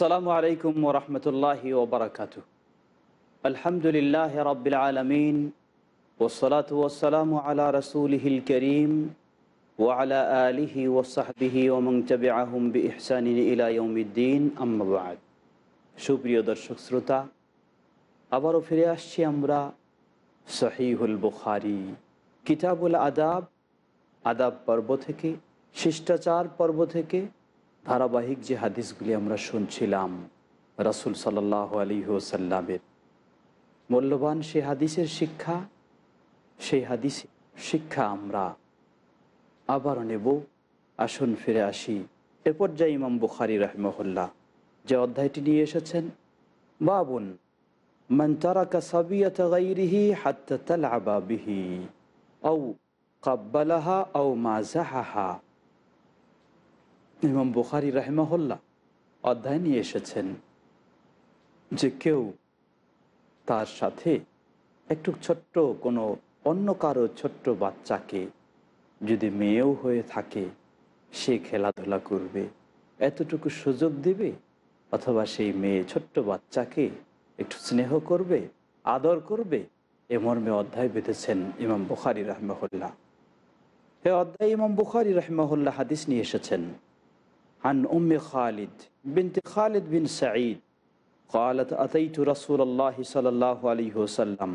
আসসালামু আলাইকুম ওরহমতুল্লাহি ওবরাকাত আলহামদুলিল্লাহ রবিল আলমিন ওসলাত ওসালাম আলা রসুল হিল করিম ওয়ালা আলিহি ও ওসাহবিহি ওমং তবে আহম বি ইহসানি ইলাইউদ্দিন আম্মাবাদ সুপ্রিয় দর্শক শ্রোতা আবারও ফিরে আসছি আমরা সহিহুল বুখারি কিতাবুল আদাব আদাব পর্ব থেকে শিষ্টাচার পর্ব থেকে ধারাবাহিক যে হাদিসগুলি আমরা শুনছিলাম রাসুল সাল্লাহ আলী হুসাল্লামের মূল্যবান সে হাদিসের শিক্ষা সেই হাদিস শিক্ষা আমরা আবার নেব আসুন ফিরে আসি এ পর্যায়ে ইমাম বুখারি রহমহল্লা যে অধ্যায়টি নিয়ে এসেছেন বাবুন মন্তারাকা সাবিয়াতিহি ও কাব্বালাহা ও মাজাহাহা ইমাম বুখারি রাহেমাহল্লা অধ্যায় নিয়ে এসেছেন যে কেউ তার সাথে একটু ছোট্ট কোনো অন্য কারো ছোট্ট বাচ্চাকে যদি মেয়েও হয়ে থাকে সে খেলাধুলা করবে এতটুকু সুযোগ দিবে অথবা সেই মেয়ে ছোট্ট বাচ্চাকে একটু স্নেহ করবে আদর করবে এ মর্মে অধ্যায় বেঁধেছেন ইমাম বুখারি রহমহল্লা এ অধ্যায় ইমাম বুখারি রহমহল্লা হাদিস নিয়ে এসেছেন عن أم خالد بنت خالد بن سعيد قالت أتيت رسول الله صلى الله عليه وسلم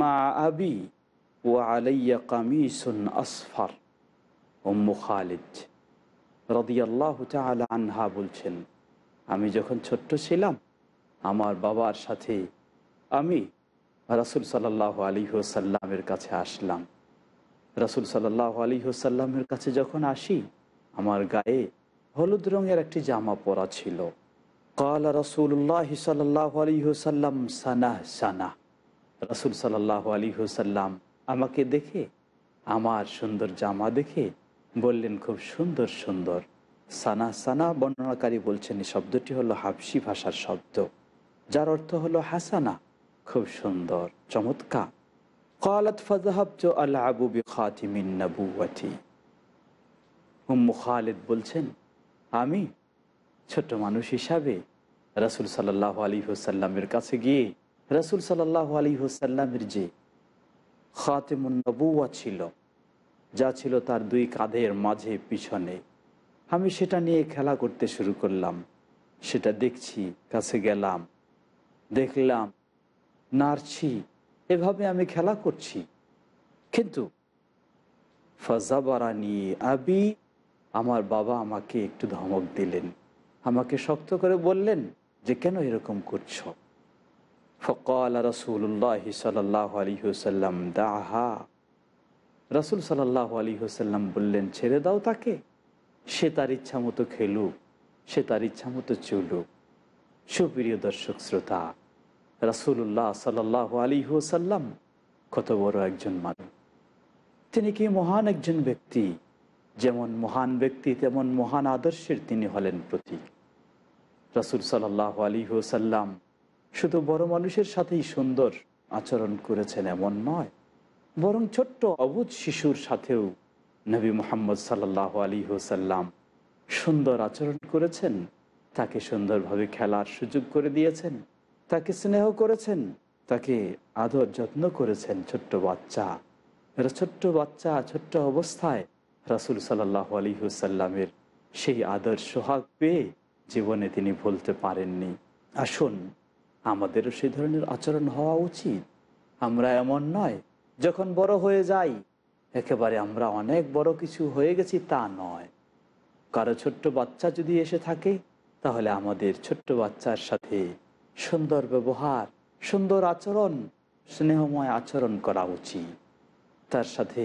مع أبي وعلي قميص أصفر أم خالد رضي الله تعالى عنها বলছেন আমি যখন ছোট্ট ছিলাম আমার বাবার সাথে আমি রাসুল সাল্লাহ আলী হোসাল্লামের কাছে আসলাম রাসুল সাল্লাহ আলী হোসাল্লামের কাছে যখন আসি আমার গায়ে হলুদ রঙের একটি জামা পরা ছিল কালা রসুল্লাহ সাল্লাহ আলী হুসাল্লাম সানাহ সানাহ রসুল সাল্লাহ আলী হুসাল্লাম আমাকে দেখে আমার সুন্দর জামা দেখে বললেন খুব সুন্দর সুন্দর সানা সানা বর্ণনাকারী বলছেন এই শব্দটি হলো হাফসি ভাষার শব্দ যার অর্থ হলো হাসানা খুব সুন্দর চমৎকার কালাত ফাজাহাবজ আল্লাহ আবু বি খাতিমিন নবুয়াতি হুম খালেদ বলছেন আমি ছোট্ট মানুষ হিসাবে রাসুল সাল্লাহ আলী হুসাল্লামের কাছে গিয়ে রাসুল সাল্লাহ আলী হুসাল্লামের যে খাতেমুন্নবুয়া ছিল যা ছিল তার দুই কাঁধের মাঝে পিছনে আমি সেটা নিয়ে খেলা করতে শুরু করলাম সেটা দেখছি কাছে গেলাম দেখলাম নাড়ছি এভাবে আমি খেলা করছি কিন্তু নিয়ে আবি আমার বাবা আমাকে একটু ধমক দিলেন আমাকে শক্ত করে বললেন যে কেন এরকম করছ ফকাল রসুল্লাহ সাল্লাহ আলী হুসাল্লাম দাহা রসুল সাল্লাহ আলী হুসাল্লাম বললেন ছেড়ে দাও তাকে সে তার ইচ্ছা মতো খেলুক সে তার ইচ্ছা মতো চলুক সুপ্রিয় দর্শক শ্রোতা রসুল্লাহ সাল্লাহ আলী হুসাল্লাম কত বড় একজন মানুষ তিনি কি মহান একজন ব্যক্তি যেমন মহান ব্যক্তি তেমন মহান আদর্শের তিনি হলেন প্রতীক রসুল সাল্লাহ আলী হুসাল্লাম শুধু বড় মানুষের সাথেই সুন্দর আচরণ করেছেন এমন নয় বরং ছোট্ট অবুধ শিশুর সাথেও নবী মোহাম্মদ সাল্লাহ আলী হুসাল্লাম সুন্দর আচরণ করেছেন তাকে সুন্দরভাবে খেলার সুযোগ করে দিয়েছেন তাকে স্নেহ করেছেন তাকে আদর যত্ন করেছেন ছোট্ট বাচ্চা এরা ছোট্ট বাচ্চা ছোট্ট অবস্থায় রাসুল সাল্লাহ হুসাল্লামের সেই আদর্শ হাক পেয়ে জীবনে তিনি ভুলতে পারেননি আসুন আমাদেরও সেই ধরনের আচরণ হওয়া উচিত আমরা এমন নয় যখন বড় হয়ে যাই একেবারে আমরা অনেক বড় কিছু হয়ে গেছি তা নয় কারো ছোট্ট বাচ্চা যদি এসে থাকে তাহলে আমাদের ছোট্ট বাচ্চার সাথে সুন্দর ব্যবহার সুন্দর আচরণ স্নেহময় আচরণ করা উচিত তার সাথে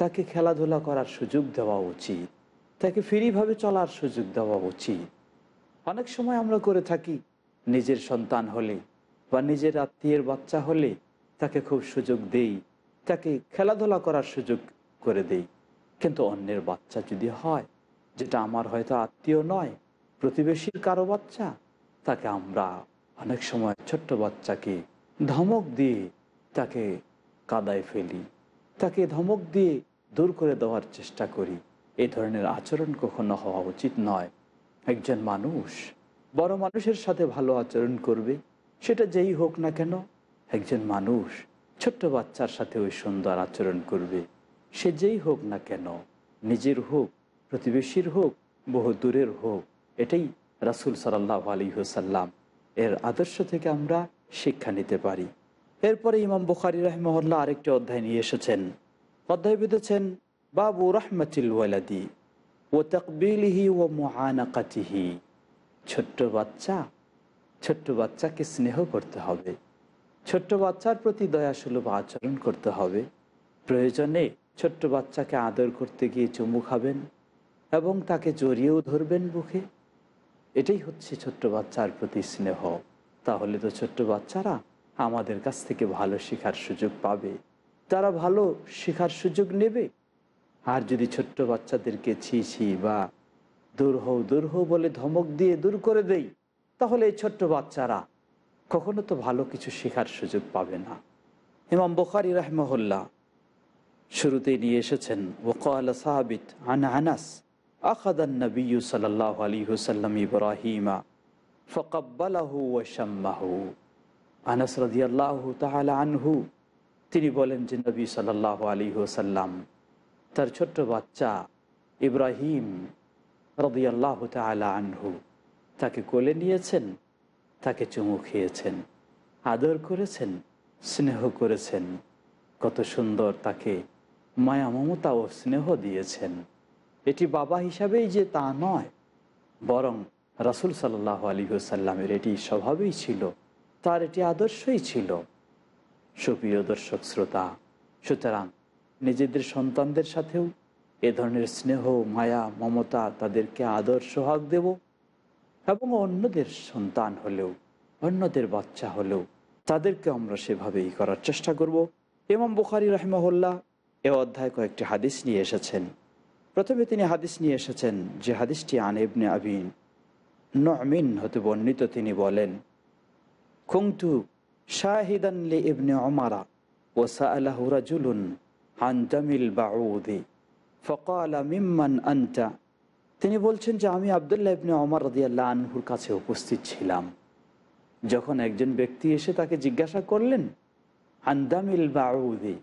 তাকে খেলাধুলা করার সুযোগ দেওয়া উচিত তাকে ফ্রিভাবে চলার সুযোগ দেওয়া উচিত অনেক সময় আমরা করে থাকি নিজের সন্তান হলে বা নিজের আত্মীয়ের বাচ্চা হলে তাকে খুব সুযোগ দেই তাকে খেলাধুলা করার সুযোগ করে দেই কিন্তু অন্যের বাচ্চা যদি হয় যেটা আমার হয়তো আত্মীয় নয় প্রতিবেশীর কারো বাচ্চা তাকে আমরা অনেক সময় ছোট্ট বাচ্চাকে ধমক দিয়ে তাকে কাদায় ফেলি তাকে ধমক দিয়ে দূর করে দেওয়ার চেষ্টা করি এ ধরনের আচরণ কখনো হওয়া উচিত নয় একজন মানুষ বড় মানুষের সাথে ভালো আচরণ করবে সেটা যেই হোক না কেন একজন মানুষ ছোট্ট বাচ্চার সাথে ওই সুন্দর আচরণ করবে সে যেই হোক না কেন নিজের হোক প্রতিবেশীর হোক বহু দূরের হোক এটাই রাসুল সাল্লাহ আলী হুসাল্লাম এর আদর্শ থেকে আমরা শিক্ষা নিতে পারি এরপরে ইমাম বুখারি রহমহল্লা আরেকটি অধ্যায় নিয়ে এসেছেন অধ্যায় বেঁধেছেন বাবু রহমতিল ওয়ালাদি ও তকবিলিহি ও মহানাকাতিহি ছোট্ট বাচ্চা ছোট্ট বাচ্চাকে স্নেহ করতে হবে ছোট্ট বাচ্চার প্রতি দয়াসুলভ আচরণ করতে হবে প্রয়োজনে ছোট্ট বাচ্চাকে আদর করতে গিয়ে চুমু খাবেন এবং তাকে জড়িয়েও ধরবেন বুকে এটাই হচ্ছে ছোট্ট বাচ্চার প্রতি স্নেহ তাহলে তো ছোট্ট বাচ্চারা আমাদের কাছ থেকে ভালো শেখার সুযোগ পাবে তারা ভালো শেখার সুযোগ নেবে আর যদি ছোট্ট বাচ্চাদেরকে ছি ছি বা দূর হৌ দূর হৌ বলে ধমক দিয়ে দূর করে দেই তাহলে এই ছোট্ট বাচ্চারা কখনো তো ভালো কিছু শেখার সুযোগ পাবে না ইমাম বখারি রাহমহল্লা শুরুতেই নিয়ে এসেছেন ওকাল সাহাবিত আন আনাস আখাদান নবী আলী হুসাল্লাম ইব্রাহিমা ফকাব্বালাহু ওয়াসাম্মাহু আনাস রাজিয়াল্লাহু তাহলা আনহু তিনি বলেন যে নবী সাল আলী হোসাল্লাম তার ছোট্ট বাচ্চা ইব্রাহিম রদিয়াল্লাহ তালা আনহু তাকে কোলে নিয়েছেন তাকে চুমু খেয়েছেন আদর করেছেন স্নেহ করেছেন কত সুন্দর তাকে মায়া মমতা ও স্নেহ দিয়েছেন এটি বাবা হিসাবেই যে তা নয় বরং রাসুল সাল্লাহ আলী হুসাল্লামের এটি স্বভাবেই ছিল তার এটি আদর্শই ছিল সুপ্রিয় দর্শক শ্রোতা সুতরাং নিজেদের সন্তানদের সাথেও এ ধরনের স্নেহ মায়া মমতা তাদেরকে আদর সোহাগ দেব এবং অন্যদের সন্তান হলেও অন্যদের বাচ্চা হলেও তাদেরকে আমরা সেভাবেই করার চেষ্টা করব ইমাম বুখারি রহমহল্লা এ অধ্যায় কয়েকটি হাদিস নিয়ে এসেছেন প্রথমে তিনি হাদিস নিয়ে এসেছেন যে হাদিসটি আনেবনে আবিন নমিন হতে বর্ণিত তিনি বলেন খুংটু অমারা তিনি বলছেন যে আমি আবদুল্লাহ ইবনে অমর রদিয়াল্লাহ আনহুর কাছে উপস্থিত ছিলাম যখন একজন ব্যক্তি এসে তাকে জিজ্ঞাসা করলেন আন্দামিল বাউদি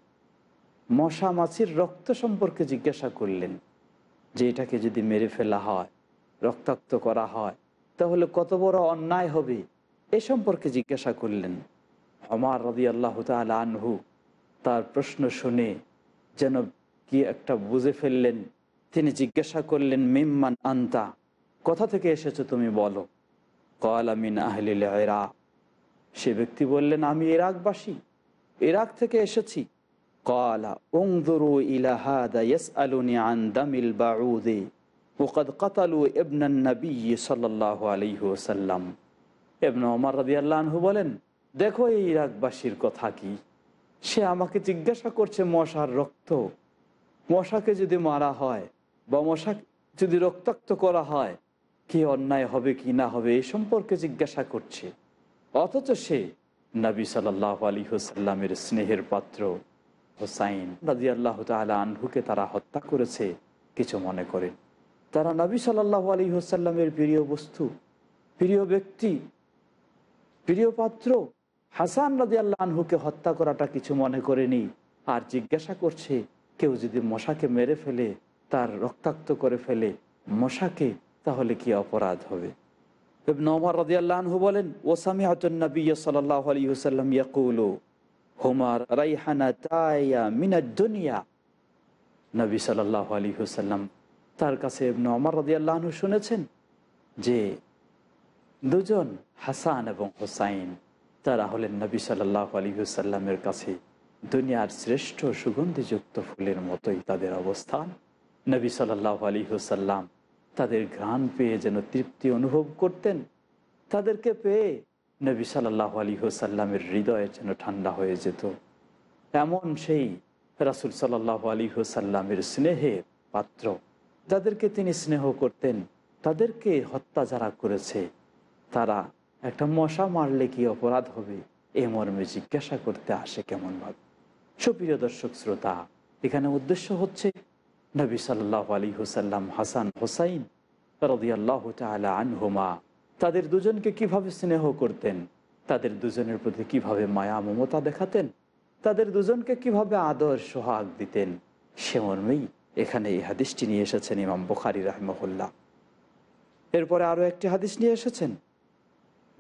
মশা মাছির রক্ত সম্পর্কে জিজ্ঞাসা করলেন যে এটাকে যদি মেরে ফেলা হয় রক্তাক্ত করা হয় তাহলে কত বড় অন্যায় হবে এ সম্পর্কে জিজ্ঞাসা করলেন অমার রদি আল্লাহ আনহু তার প্রশ্ন শুনে যেন কি একটা বুঝে ফেললেন তিনি জিজ্ঞাসা করলেন মিম্মান আন্তা কোথা থেকে এসেছ তুমি বলো কয়ালামিন আহলিল ইরাক সে ব্যক্তি বললেন আমি ইরাকবাসী এরাক থেকে এসেছি কলা ওংদরু ইলাহাদা ইয়াস আলুনি আন দামিল বাউদে ওকাদ কাতালু এবনান নবী সাল্লাহ আলহি ওসাল্লাম এবন ওমর রদি আল্লাহনহু বলেন দেখো এই ইরাকবাসীর কথা কি সে আমাকে জিজ্ঞাসা করছে মশার রক্ত মশাকে যদি মারা হয় বা মশা যদি রক্তাক্ত করা হয় কি অন্যায় হবে কি না হবে এই সম্পর্কে জিজ্ঞাসা করছে অথচ সে নবী সাল্লাহ আলী হোসাল্লামের স্নেহের পাত্র হোসাইন রাজি আল্লাহ তালা আনহুকে তারা হত্যা করেছে কিছু মনে করেন তারা নবী সাল্লাহ আলী হোসাল্লামের প্রিয় বস্তু প্রিয় ব্যক্তি প্রিয় পাত্র হাসান রাজি আনহুকে হত্যা করাটা কিছু মনে করেনি আর জিজ্ঞাসা করছে কেউ যদি মশাকে মেরে ফেলে তার রক্তাক্ত করে ফেলে মশাকে তাহলে কি অপরাধ হবে নমর রাজি আনহু বলেন ওসামি হতনবী সাল্লাম আলী হুমার রাইহানা তাইয়া মিনা দুনিয়া নবী সাল্লাহ আলী হুসাল্লাম তার কাছে এবনে অমর রদিয়াল্লাহনু শুনেছেন যে দুজন হাসান এবং হোসাইন তারা হলেন নবী সাল্লাহ সাল্লামের কাছে দুনিয়ার শ্রেষ্ঠ সুগন্ধিযুক্ত ফুলের মতোই তাদের অবস্থান নবী সাল্লাহ হুসাল্লাম তাদের ঘ্রাণ পেয়ে যেন তৃপ্তি অনুভব করতেন তাদেরকে পেয়ে নবী সাল্লাহ আলী হুসাল্লামের হৃদয়ে যেন ঠান্ডা হয়ে যেত এমন সেই রাসুল সাল্লাহ আলী হুসাল্লামের স্নেহের পাত্র যাদেরকে তিনি স্নেহ করতেন তাদেরকে হত্যা যারা করেছে তারা একটা মশা মারলে কি অপরাধ হবে এ মর্মে জিজ্ঞাসা করতে আসে কেমনভাবে সুপ্রিয় দর্শক শ্রোতা এখানে উদ্দেশ্য হচ্ছে নবী সাল্লাহ আলী হুসাল্লাম হাসান হোসাইন রদিয়াল্লাহ তালা আনহুমা তাদের দুজনকে কিভাবে স্নেহ করতেন তাদের দুজনের প্রতি কিভাবে মায়া মমতা দেখাতেন তাদের দুজনকে কিভাবে আদর সোহাগ দিতেন সে মর্মেই এখানে এই হাদিসটি নিয়ে এসেছেন ইমাম বুখারি রাহমহল্লা এরপরে আরও একটি হাদিস নিয়ে এসেছেন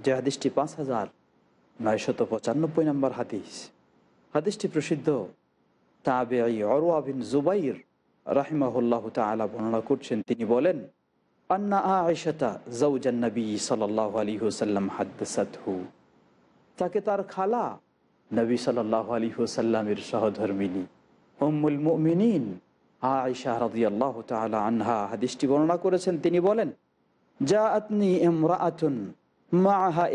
যে হাদিসটি পাঁচ হাজার নয়শত পঁচানব্বই নম্বর হাদিস হাদিসটি প্রসিদ্ধ তাবে অরুয়াবিন জুবাইর রাহিমাহুল্লাহ তালা বর্ণনা করছেন তিনি বলেন আন্না আয়সাতা জৌজান্নবী সাল্লাহ আলী হুসাল্লাম হাদ্দাসাতহু তাকে তার খালা নবী সাল্লাহ আলী হুসাল্লামের সহধর্মিনী উম্মুল মুমিনিন আয়সা রাজি আল্লাহ তালা আনহা হাদিসটি বর্ণনা করেছেন তিনি বলেন যা আতনি এমরা আতুন আনহা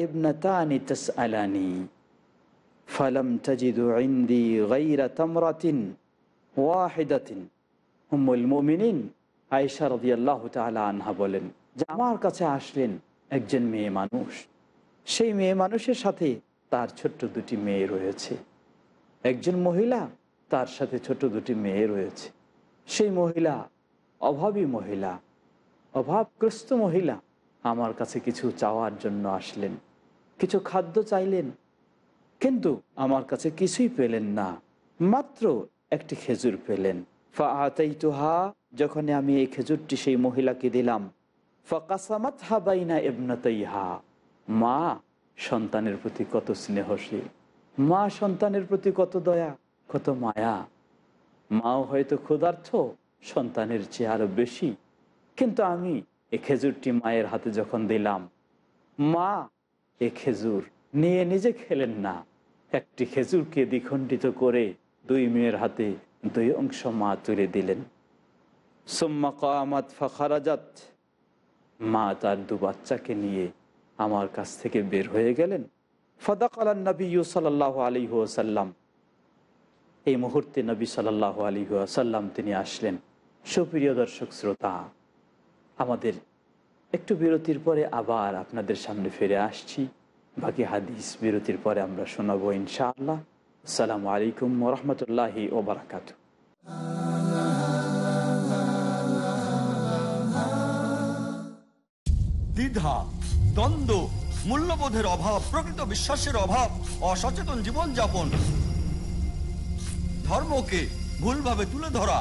বলেন আমার কাছে আসলেন একজন মেয়ে মানুষ সেই মেয়ে মানুষের সাথে তার ছোট্ট দুটি মেয়ে রয়েছে একজন মহিলা তার সাথে ছোট দুটি মেয়ে রয়েছে সেই মহিলা অভাবী মহিলা অভাবগ্রস্ত মহিলা আমার কাছে কিছু চাওয়ার জন্য আসলেন কিছু খাদ্য চাইলেন কিন্তু আমার কাছে কিছুই পেলেন না মাত্র একটি খেজুর পেলেন ফা তুহা যখন আমি এই খেজুরটি সেই মহিলাকে দিলাম ফাকাসামাত হা বাইনা এবনাতাই হা মা সন্তানের প্রতি কত স্নেহশীল মা সন্তানের প্রতি কত দয়া কত মায়া মাও হয়তো ক্ষুধার্থ সন্তানের চেয়ে আরও বেশি কিন্তু আমি এ খেজুরটি মায়ের হাতে যখন দিলাম মা এ খেজুর নিয়ে নিজে খেলেন না একটি খেজুরকে দ্বিখণ্ডিত করে দুই মেয়ের হাতে দুই অংশ মা তুলে দিলেন সোম্মা কামাত ফখারাজাত মা তার দু বাচ্চাকে নিয়ে আমার কাছ থেকে বের হয়ে গেলেন ফদাক আলান্নবী নবী আলী হুয়াশাল্লাম এই মুহূর্তে নবী সাল্লাহ আলী হুয়াশাল্লাম তিনি আসলেন সুপ্রিয় দর্শক শ্রোতা আমাদের একটু বিরতির পরে আবার আপনাদের সামনে ফিরে আসছি বাকি হাদিস বিরতির পরে আমরা শোনাবো ইনশাআল্লাহ আসসালামু আলাইকুম ওরহমতুল্লাহি ওবরাকাত দ্বিধা দ্বন্দ্ব মূল্যবোধের অভাব প্রকৃত বিশ্বাসের অভাব অসচেতন জীবনযাপন ধর্মকে ভুলভাবে তুলে ধরা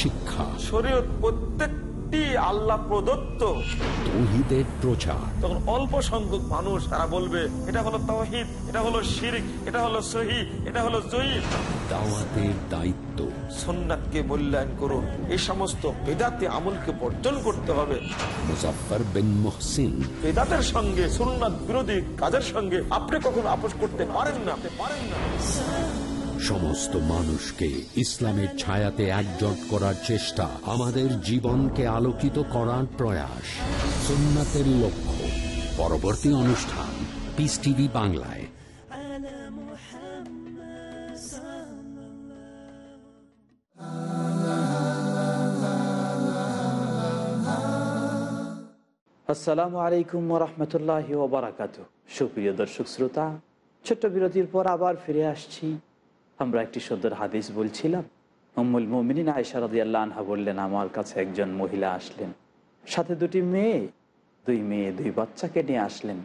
শিক্ষা শরীয়ত প্রত্যেকটি আল্লাহ প্রদত্ত তৌহিদের প্রচার তখন অল্প সংখ্যক মানুষ তারা বলবে এটা হলো তহিদ এটা হলো শিরিক এটা হলো সহি এটা হলো জহিদ দাওয়াতের দায়িত্ব করুন সমস্ত আমলকে বর্জন করতে হবে সঙ্গে বিরোধী কাজের সঙ্গে আপনি কখনো আপোষ করতে পারেন না পারেন না সমস্ত মানুষকে ইসলামের ছায়াতে একজট করার চেষ্টা আমাদের জীবনকে আলোকিত করার প্রয়াস সোমনাথের লক্ষ্য পরবর্তী অনুষ্ঠান পিস টিভি বাংলায় আসসালামু আলাইকুম রহমতুল্লাহ ওবরাকাত সুপ্রিয় দর্শক শ্রোতা ছোট্ট বিরতির পর আবার ফিরে আসছি আমরা একটি সুন্দর হাদিস বলছিলাম অম্মুল মোমিনিন আয়সারদি আল্লাহ আনহা বললেন আমার কাছে একজন মহিলা আসলেন সাথে দুটি মেয়ে দুই মেয়ে দুই বাচ্চাকে নিয়ে আসলেন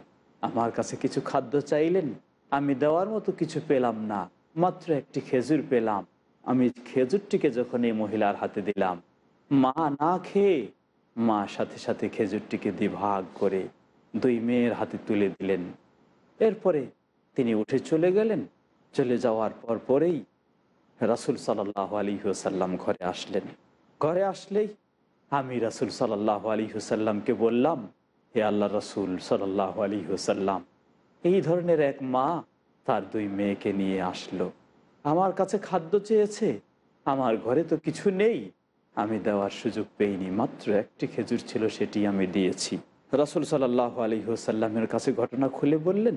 আমার কাছে কিছু খাদ্য চাইলেন আমি দেওয়ার মতো কিছু পেলাম না মাত্র একটি খেজুর পেলাম আমি খেজুরটিকে যখন এই মহিলার হাতে দিলাম মা না খেয়ে মা সাথে সাথে খেজুরটিকে দ্বিভাগ করে দুই মেয়ের হাতে তুলে দিলেন এরপরে তিনি উঠে চলে গেলেন চলে যাওয়ার পর পরেই রাসুল সাল্লাহ আলী হুসাল্লাম ঘরে আসলেন ঘরে আসলেই আমি রাসুল সাল্লাহ আলী হুসাল্লামকে বললাম হে আল্লাহ রাসুল সাল্লাহ আলী হুসাল্লাম এই ধরনের এক মা তার দুই মেয়েকে নিয়ে আসলো আমার কাছে খাদ্য চেয়েছে আমার ঘরে তো কিছু নেই আমি দেওয়ার সুযোগ পেইনি মাত্র একটি খেজুর ছিল সেটি আমি দিয়েছি রাসুল সাল্লাহ আলী হুসাল্লামের কাছে ঘটনা খুলে বললেন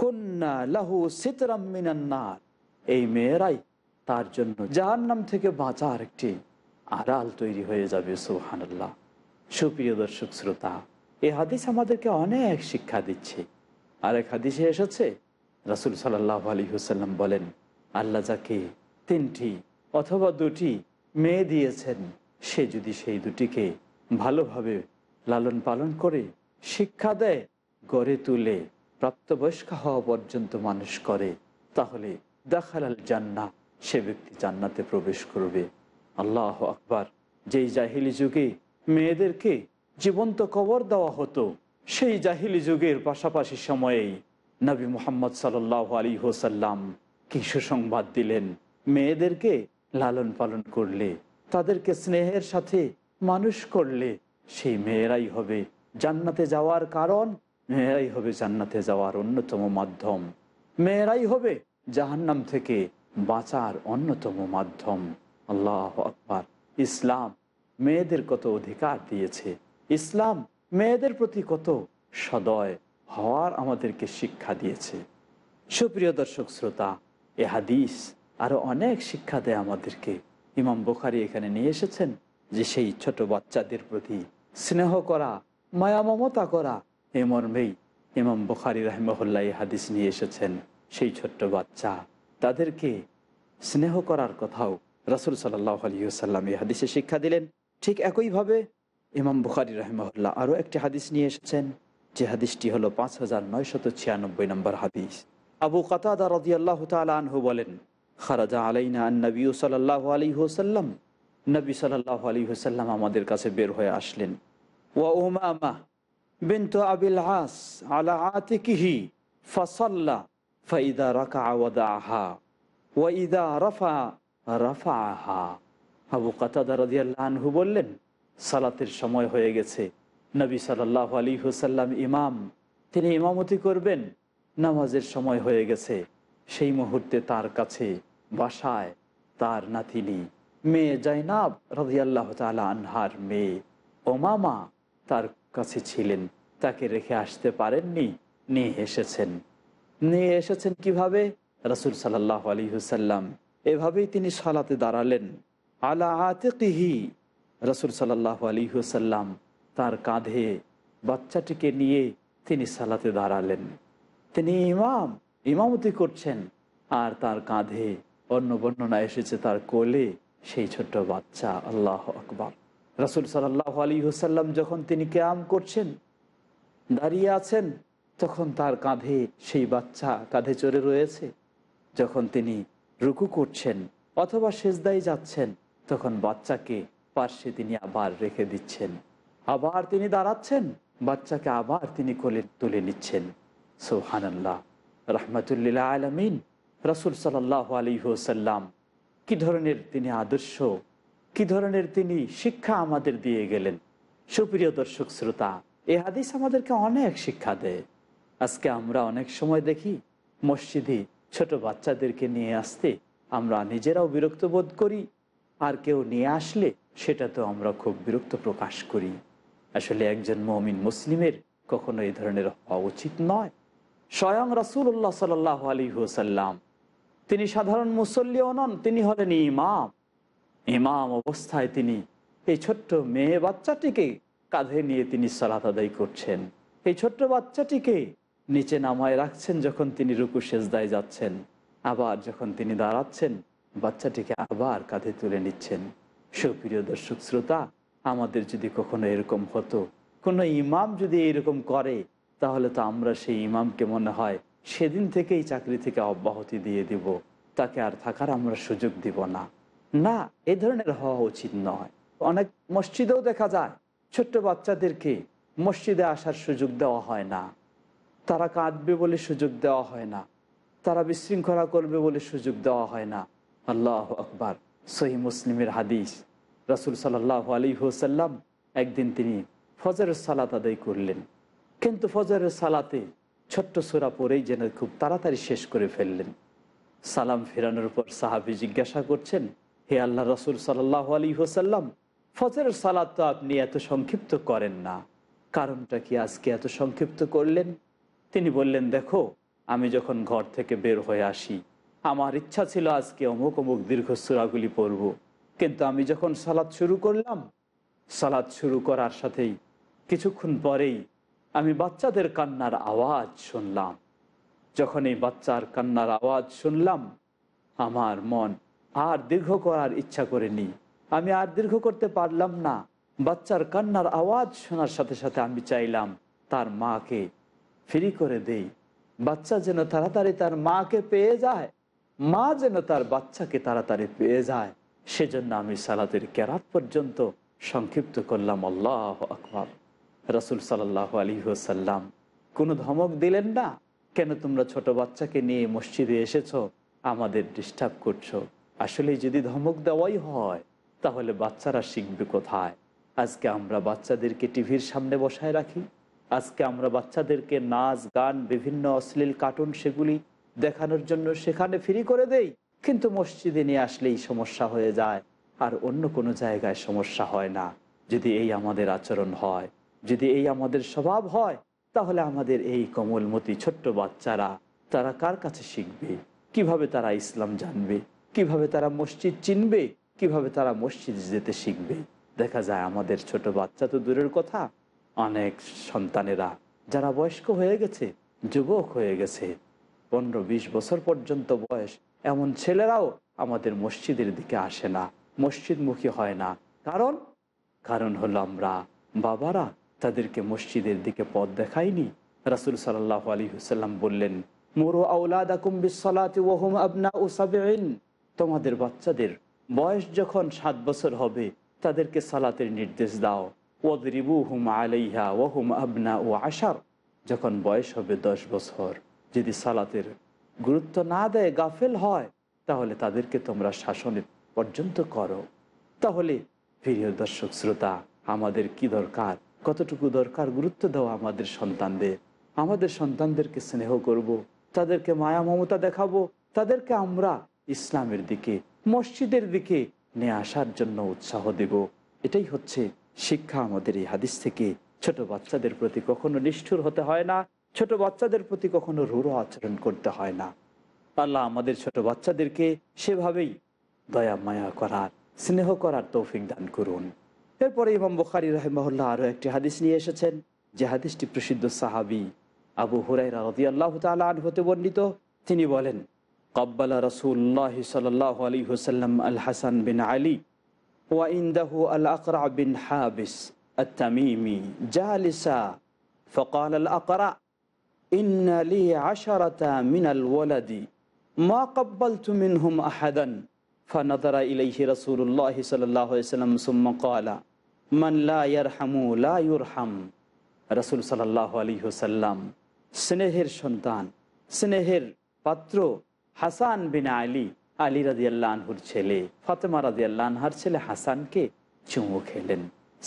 কন্যা লাহু সিতরাম মিনান্নার এই মেয়েরাই তার জন্য জাহার নাম থেকে বাঁচার একটি আড়াল তৈরি হয়ে যাবে সুহানাল্লাহ সুপ্রিয় দর্শক শ্রোতা এ হাদিস আমাদেরকে অনেক শিক্ষা দিচ্ছে আরেক হাদিসে এসেছে রাসুল সাল্লাহ আলী হুসাল্লাম বলেন আল্লাহ যাকে তিনটি অথবা দুটি মেয়ে দিয়েছেন সে যদি সেই দুটিকে ভালোভাবে লালন পালন করে শিক্ষা দেয় গড়ে তুলে প্রাপ্তবয়স্ক হওয়া পর্যন্ত মানুষ করে তাহলে দেখালাল জান্না সে ব্যক্তি জান্নাতে প্রবেশ করবে আল্লাহ আকবার যেই জাহিলি যুগে মেয়েদেরকে জীবন্ত কবর দেওয়া হতো সেই জাহিলি যুগের পাশাপাশি সময়েই নবী মোহাম্মদ সাল আলী হোসাল্লাম কি সুসংবাদ দিলেন মেয়েদেরকে লালন পালন করলে তাদেরকে স্নেহের সাথে মানুষ করলে সেই মেয়েরাই হবে জান্নাতে যাওয়ার কারণ মেয়েরাই হবে জান্নাতে যাওয়ার অন্যতম মাধ্যম মেয়েরাই হবে জাহান্নাম থেকে বাঁচার অন্যতম মাধ্যম আল্লাহ আকবার ইসলাম মেয়েদের কত অধিকার দিয়েছে ইসলাম মেয়েদের প্রতি কত সদয় হওয়ার আমাদেরকে শিক্ষা দিয়েছে সুপ্রিয় দর্শক শ্রোতা এ হাদিস আরও অনেক শিক্ষা দেয় আমাদেরকে ইমাম বোখারি এখানে নিয়ে এসেছেন যে সেই ছোট বাচ্চাদের প্রতি স্নেহ করা মায়া মমতা করা এ মর্মেই ইমাম বুখারি রাহেমহল্লা হাদিস নিয়ে এসেছেন সেই ছোট্ট বাচ্চা তাদেরকে স্নেহ করার কথাও রাসুল সাল্লাহ আলিয়াল্লাম এই হাদিসে শিক্ষা দিলেন ঠিক একইভাবে ইমাম বুখারি রহমহল্লা আরও একটি হাদিস নিয়ে এসেছেন যে হাদিসটি হলো পাঁচ হাজার নয়শত ছিয়ানব্বই নম্বর হাদিস আবু কাতাদা রদি আল্লাহ আনহু বলেন খারাজা আলাইনা নবী সাল্লাহ আলী হুসাল্লাম নবী সাল্লাহ আলী হুসাল্লাম আমাদের কাছে বের হয়ে আসলেন ওয়া ওমা বিন্তু আবিল আস আলা আতিকিহি ফসল্লা ফাইদা রাকা আহা ওয়াইদা রফা রাফা আহা আবু কাতাদা রাজিয়াল্লাহ আনহু বললেন সালাতের সময় হয়ে গেছে নবী সাল্লাহ আলী হুসাল্লাম ইমাম তিনি ইমামতি করবেন নামাজের সময় হয়ে গেছে সেই মুহূর্তে তার কাছে বাসায় তার নাতিনি মেয়ে জয়নাব রাজিয়াল্লাহ তালা আনহার মেয়ে ও মামা তার কাছে ছিলেন তাকে রেখে আসতে পারেননি নিয়ে এসেছেন নিয়ে এসেছেন কিভাবে রাসুল সাল্লাহ আলী হুসাল্লাম এভাবেই তিনি সালাতে দাঁড়ালেন আলা আতেকিহি রসুল সাল্লাহ আলী হুসাল্লাম তার কাঁধে বাচ্চাটিকে নিয়ে তিনি সালাতে দাঁড়ালেন তিনি ইমাম ইমামতি করছেন আর তার কাঁধে অন্য বর্ণনা এসেছে তার কোলে সেই ছোট্ট বাচ্চা আল্লাহ আকবর রাসুল সাল্লাহ আলী হুসাল্লাম যখন তিনি ক্যাম করছেন দাঁড়িয়ে আছেন তখন তার কাঁধে সেই বাচ্চা কাঁধে চড়ে রয়েছে যখন তিনি রুকু করছেন অথবা সেজদাই যাচ্ছেন তখন বাচ্চাকে পার্শ্বে তিনি আবার রেখে দিচ্ছেন আবার তিনি দাঁড়াচ্ছেন বাচ্চাকে আবার তিনি কোলে তুলে নিচ্ছেন সোহানাল্লাহ রহমতুল্লিল্লা আলমিন রসুল সাল্লাহ আলী হুসাল্লাম কি ধরনের তিনি আদর্শ কি ধরনের তিনি শিক্ষা আমাদের দিয়ে গেলেন সুপ্রিয় দর্শক শ্রোতা এ হাদিস আমাদেরকে অনেক শিক্ষা দেয় আজকে আমরা অনেক সময় দেখি মসজিদে ছোট বাচ্চাদেরকে নিয়ে আসতে আমরা নিজেরাও বিরক্ত বোধ করি আর কেউ নিয়ে আসলে সেটা তো আমরা খুব বিরক্ত প্রকাশ করি আসলে একজন মমিন মুসলিমের কখনো এই ধরনের হওয়া উচিত নয় স্বয়ং রাসুল্লাহ সাল আলী হুসাল্লাম তিনি সাধারণ মুসল্লিও নন তিনি হলেন ইমাম ইমাম অবস্থায় তিনি এই ছোট্ট মেয়ে বাচ্চাটিকে কাঁধে নিয়ে তিনি সালাত আদায় করছেন এই ছোট্ট বাচ্চাটিকে নিচে নামায় রাখছেন যখন তিনি রুকু সেজদায় যাচ্ছেন আবার যখন তিনি দাঁড়াচ্ছেন বাচ্চাটিকে আবার কাঁধে তুলে নিচ্ছেন সুপ্রিয় দর্শক শ্রোতা আমাদের যদি কখনো এরকম হতো কোনো ইমাম যদি এরকম করে তাহলে তো আমরা সেই ইমামকে মনে হয় সেদিন থেকেই চাকরি থেকে অব্যাহতি দিয়ে দিব তাকে আর থাকার আমরা সুযোগ দিব না না এ ধরনের হওয়া উচিত নয় অনেক মসজিদেও দেখা যায় ছোট্ট বাচ্চাদেরকে মসজিদে আসার সুযোগ দেওয়া হয় না তারা কাঁদবে বলে সুযোগ দেওয়া হয় না তারা বিশৃঙ্খলা করবে বলে সুযোগ দেওয়া হয় না আল্লাহ আকবার সহি মুসলিমের হাদিস রসুল সাল্লাহ আলী হুসাল্লাম একদিন তিনি ফজর সালাত আদায় করলেন কিন্তু ফজর সালাতে ছোট্ট সোরা পরেই যেন খুব তাড়াতাড়ি শেষ করে ফেললেন সালাম ফেরানোর পর সাহাবি জিজ্ঞাসা করছেন হে আল্লাহ রসুল সাল্লাহ আলী হোসাল্লাম ফজরের সালাদ তো আপনি এত সংক্ষিপ্ত করেন না কারণটা কি আজকে এত সংক্ষিপ্ত করলেন তিনি বললেন দেখো আমি যখন ঘর থেকে বের হয়ে আসি আমার ইচ্ছা ছিল আজকে অমুক অমুক দীর্ঘ সুরাগুলি পড়ব কিন্তু আমি যখন সালাদ শুরু করলাম সালাদ শুরু করার সাথেই কিছুক্ষণ পরেই আমি বাচ্চাদের কান্নার আওয়াজ শুনলাম যখন এই বাচ্চার কান্নার আওয়াজ শুনলাম আমার মন আর দীর্ঘ করার ইচ্ছা করেনি আমি আর দীর্ঘ করতে পারলাম না বাচ্চার কান্নার আওয়াজ শোনার সাথে সাথে আমি চাইলাম তার মাকে ফ্রি করে দেই বাচ্চা যেন তাড়াতাড়ি তার মাকে পেয়ে যায় মা যেন তার বাচ্চাকে তাড়াতাড়ি পেয়ে যায় সেজন্য আমি সালাতের কেরাত পর্যন্ত সংক্ষিপ্ত করলাম আল্লাহ আকবর রসুল সাল্লাহ আলী হোসাল্লাম কোনো ধমক দিলেন না কেন তোমরা ছোট বাচ্চাকে নিয়ে মসজিদে এসেছ আমাদের ডিস্টার্ব করছো আসলে যদি ধমক দেওয়াই হয় তাহলে বাচ্চারা শিখবে কোথায় আজকে আমরা বাচ্চাদেরকে টিভির সামনে বসায় রাখি আজকে আমরা বাচ্চাদেরকে নাচ গান বিভিন্ন অশ্লীল কার্টুন সেগুলি দেখানোর জন্য সেখানে ফ্রি করে দেই কিন্তু মসজিদে নিয়ে আসলেই সমস্যা হয়ে যায় আর অন্য কোনো জায়গায় সমস্যা হয় না যদি এই আমাদের আচরণ হয় যদি এই আমাদের স্বভাব হয় তাহলে আমাদের এই কমলমতি ছোট্ট বাচ্চারা তারা কার কাছে শিখবে কিভাবে তারা ইসলাম জানবে কিভাবে তারা মসজিদ চিনবে কিভাবে তারা মসজিদ যেতে শিখবে দেখা যায় আমাদের ছোট বাচ্চা তো দূরের কথা অনেক সন্তানেরা যারা বয়স্ক হয়ে গেছে যুবক হয়ে গেছে পনেরো বিশ বছর পর্যন্ত বয়স এমন ছেলেরাও আমাদের মসজিদের দিকে আসে না মসজিদমুখী হয় না কারণ কারণ হলো আমরা বাবারা তাদেরকে মসজিদের দিকে পথ দেখাইনি রাসুল সাল্লাহ আলী হুসাল্লাম বললেন মোরো আউলাদ আকুম্বিস সালাত ওহম আবনা ও সাবেন তোমাদের বাচ্চাদের বয়স যখন সাত বছর হবে তাদেরকে সালাতের নির্দেশ দাও ওদরিবু হুম আলাইহা ওহুম আবনা ও আশার যখন বয়স হবে দশ বছর যদি সালাতের গুরুত্ব না দেয় গাফেল হয় তাহলে তাদেরকে তোমরা শাসনে পর্যন্ত করো তাহলে প্রিয় দর্শক শ্রোতা আমাদের কি দরকার কতটুকু দরকার গুরুত্ব দেওয়া আমাদের সন্তানদের আমাদের সন্তানদেরকে স্নেহ করব। তাদেরকে মায়া মমতা দেখাবো তাদেরকে আমরা ইসলামের দিকে মসজিদের দিকে নিয়ে আসার জন্য উৎসাহ দেব এটাই হচ্ছে শিক্ষা আমাদের এই হাদিস থেকে ছোট বাচ্চাদের প্রতি কখনো নিষ্ঠুর হতে হয় না ছোট বাচ্চাদের প্রতি কখনো রূঢ় আচরণ করতে হয় না আল্লাহ আমাদের ছোট বাচ্চাদেরকে সেভাবেই দয়া মায়া করার স্নেহ করার তৌফিক দান করুন এরপরে ইমাম বখারি রহমহল্লা আরও একটি হাদিস নিয়ে এসেছেন যে হাদিসটি প্রসিদ্ধ সাহাবি আবু হুরাই রাজি আল্লাহ তালা হতে বর্ণিত তিনি বলেন قبل رسول الله صلى الله عليه وسلم الحسن بن علي وعنده الأقرع بن حابس التميمي جالسا فقال الأقرع إن لي عشرة من الولد ما قبلت منهم أحدا فنظر إليه رسول الله صلى الله عليه وسلم ثم قال من لا يرحم لا يرحم صلى সাল্লাহ আলী হুসাল্লাম স্নেহের সন্তান স্নেহের পাত্র হাসান বিন আলী আলী রাজিয়াল্লা আনহুর ছেলে ফাতেমা রাজিয়াল্লা ছেলে হাসানকে চুমু খেলেন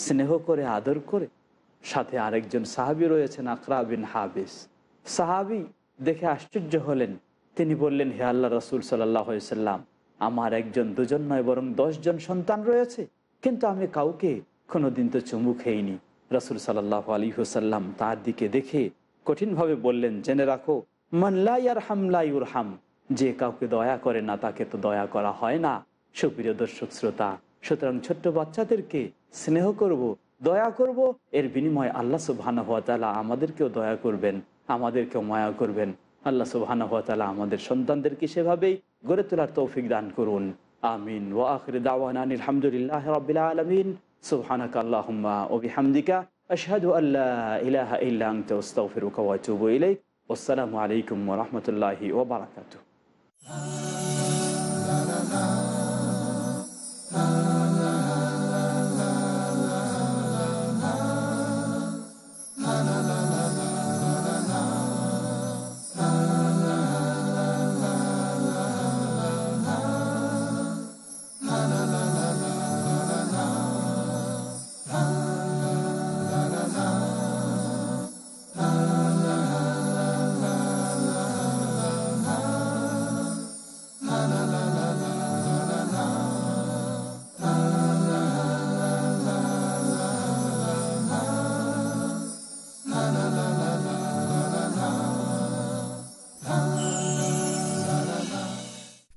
স্নেহ করে আদর করে সাথে আরেকজন সাহাবি রয়েছেন আকরা বিন হাবিস সাহাবি দেখে আশ্চর্য হলেন তিনি বললেন হে আল্লাহ রসুল সাল্লাম আমার একজন দুজন নয় বরং জন সন্তান রয়েছে কিন্তু আমি কাউকে কোনোদিন তো চুমু খেইনি রসুল সাল্লাহ আলী হুসাল্লাম তার দিকে দেখে কঠিনভাবে বললেন জেনে রাখো মানলাই আর হামলাই হাম যে কাউকে দয়া করে না তাকে তো দয়া করা হয় না সুপ্রিয় দর্শক শ্রোতা সুতরাং ছোট্ট বাচ্চাদেরকে স্নেহ করব দয়া করব এর বিনিময়ে আল্লাহ সুবাহানা হাত তালা আমাদেরকেও দয়া করবেন আমাদেরকেও মায়া করবেন আল্লাহ সুবাহানা হাত তালা আমাদের সন্তানদেরকে সেভাবেই গড়ে তোলার তৌফিক দান করুন আমিন ও আখরে দাওয়ানিল্লাহ আলমিন সুবহানাক আল্লাহম্মা ওবিহামদিকা আশহাদু আল্লাহ ইলাহা ইল্লাং তৌস্তফিরুকা ওয়াতুবু ইলাইক আসসালামু আলাইকুম ওয়া রাহমাতুল্লাহি ওয়া বারাকাতুহু Oh.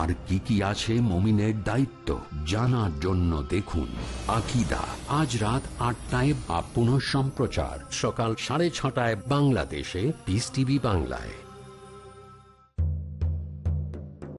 আর কি কি আছে মমিনের দায়িত্ব জানার জন্য দেখুন আকিদা আজ রাত আটটায় বা পুনঃ সম্প্রচার সকাল সাড়ে ছটায় বাংলাদেশে পিস টিভি বাংলায়